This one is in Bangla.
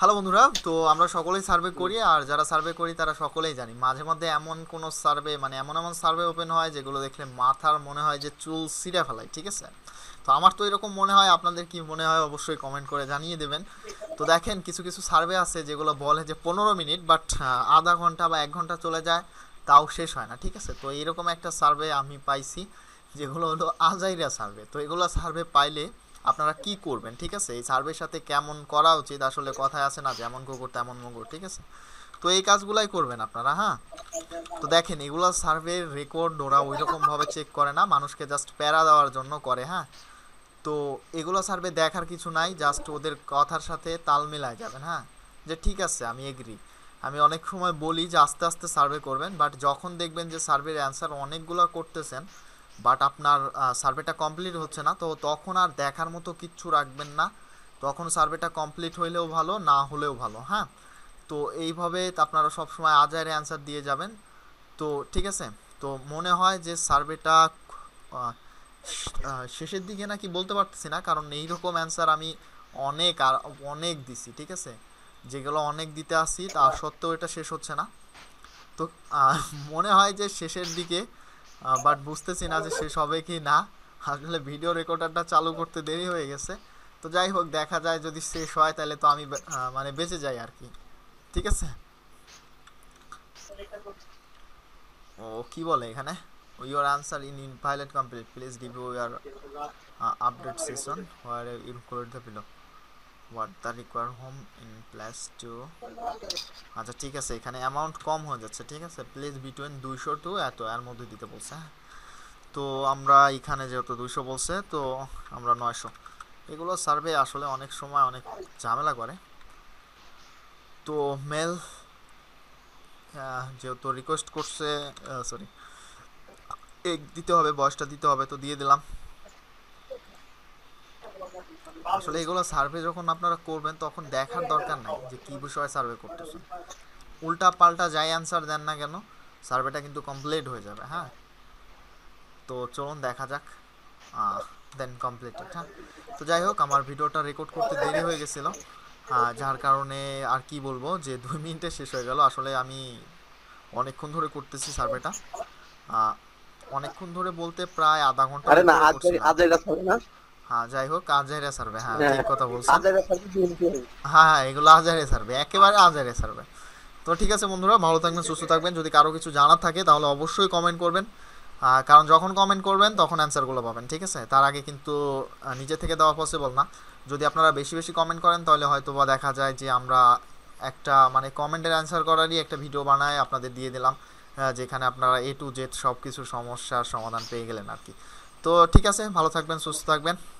হ্যালো বন্ধুরা তো আমরা সকলেই সার্ভে করি আর যারা সার্ভে করি তারা সকলেই জানি মাঝে মধ্যে এমন কোনো সার্ভে মানে এমন এমন সার্ভে ওপেন হয় যেগুলো দেখলে মাথার মনে হয় যে চুল সিরে ফেলায় ঠিক আছে তো আমার তো এরকম মনে হয় আপনাদের কি মনে হয় অবশ্যই কমেন্ট করে জানিয়ে দেবেন তো দেখেন কিছু কিছু সার্ভে আছে যেগুলো বলে যে পনেরো মিনিট বাট আধা ঘন্টা বা এক ঘন্টা চলে যায় তাও শেষ হয় না ঠিক আছে তো এরকম একটা সার্ভে আমি পাইছি যেগুলো হলো আজাইরা সার্ভে তো এগুলো সার্ভে পাইলে আপনারা কি করবেন ঠিক আছে এই সার্ভের সাথে কেমন করা উচিত আসলে কথায় আছে না যেমন গোবর তেমন গোবর ঠিক আছে তো এই কাজগুলাই করবেন আপনারা হ্যাঁ তো দেখেন এগুলো সার্ভের রেকর্ড ওরা ওই রকমভাবে চেক করে না মানুষকে জাস্ট প্যারা দেওয়ার জন্য করে হ্যাঁ তো এগুলো সার্ভে দেখার কিছু নাই জাস্ট ওদের কথার সাথে তাল মেলায় যাবেন হ্যাঁ যে ঠিক আছে আমি এগ্রি আমি অনেক সময় বলি যে আস্তে আস্তে সার্ভে করবেন বাট যখন দেখবেন যে সার্ভের অ্যান্সার অনেকগুলো করতেছেন বাট আপনার সার্ভেটা কমপ্লিট হচ্ছে না তো তখন আর দেখার মতো কিচ্ছু রাখবেন না তখন সার্ভেটা কমপ্লিট হইলেও ভালো না হলেও ভালো হ্যাঁ তো এইভাবে আপনারা সবসময় আজারে অ্যান্সার দিয়ে যাবেন তো ঠিক আছে তো মনে হয় যে সার্ভেটা শেষের দিকে নাকি বলতে পারতেছি না কারণ এইরকম অ্যান্সার আমি অনেক আর অনেক দিছি ঠিক আছে যেগুলো অনেক দিতে আসি তা সত্ত্বেও এটা শেষ হচ্ছে না তো মনে হয় যে শেষের দিকে বাট বুঝতেছি না যে শেষ হবে কি না আসলে ভিডিও রেকর্ডারটা চালু করতে দেরি হয়ে গেছে তো যাই হোক দেখা যায় যদি শেষ হয় তাহলে তো আমি মানে বেঁচে যাই আর কি ঠিক আছে ও কি বলে এখানে your answer in in pilot complete please give you your update session where you code the below what the require home in plus two আচ্ছা ঠিক আছে এখানে অ্যামাউন্ট কম হয়ে যাচ্ছে ঠিক আছে প্লিজ বিটুইন দুইশো টু এত এর মধ্যে দিতে বলছে হ্যাঁ? তো আমরা এখানে যেহেতু দুইশো বলছে তো আমরা নয়শো এগুলো সার্ভে আসলে অনেক সময় অনেক ঝামেলা করে তো মেল যেহেতু রিকোয়েস্ট করছে সরি এগ দিতে হবে বয়সটা দিতে হবে তো দিয়ে দিলাম আসলে এগুলো সার্ভে যখন আপনারা করবেন তখন দেখার দরকার নাই যে কি বিষয়ে সার্ভে করতেছেন উল্টা পাল্টা যাই অ্যান্সার দেন না কেন সার্ভেটা কিন্তু কমপ্লিট হয়ে যাবে হ্যাঁ তো চলুন দেখা যাক দেন কমপ্লিটেড হ্যাঁ তো যাই হোক আমার ভিডিওটা রেকর্ড করতে দেরি হয়ে গেছিলো যার কারণে আর কি বলবো যে দুই মিনিটে শেষ হয়ে গেল আসলে আমি অনেকক্ষণ ধরে করতেছি সার্ভেটা অনেকক্ষণ ধরে বলতে প্রায় আধা ঘন্টা আরে না আজ আজ এটা হবে না হ্যাঁ যাই হোক সার্ভে হ্যাঁ, হ্যাঁ ঠিক কথা হ্যাঁ হ্যাঁ এগুলো সার্ভে একেবারে সার্ভে তো ঠিক আছে বন্ধুরা ভালো থাকবেন সুস্থ থাকবেন যদি কারো কিছু জানার থাকে তাহলে অবশ্যই কমেন্ট করবেন কারণ যখন কমেন্ট করবেন তখন অ্যান্সারগুলো পাবেন ঠিক আছে তার আগে কিন্তু নিজে থেকে দেওয়া পসিবল না যদি আপনারা বেশি বেশি কমেন্ট করেন তাহলে হয়তো বা দেখা যায় যে আমরা একটা মানে কমেন্টের অ্যান্সার করারই একটা ভিডিও বানায় আপনাদের দিয়ে দিলাম যেখানে আপনারা এ টু জেড সব কিছু সমস্যার সমাধান পেয়ে গেলেন আর কি তো ঠিক আছে ভালো থাকবেন সুস্থ থাকবেন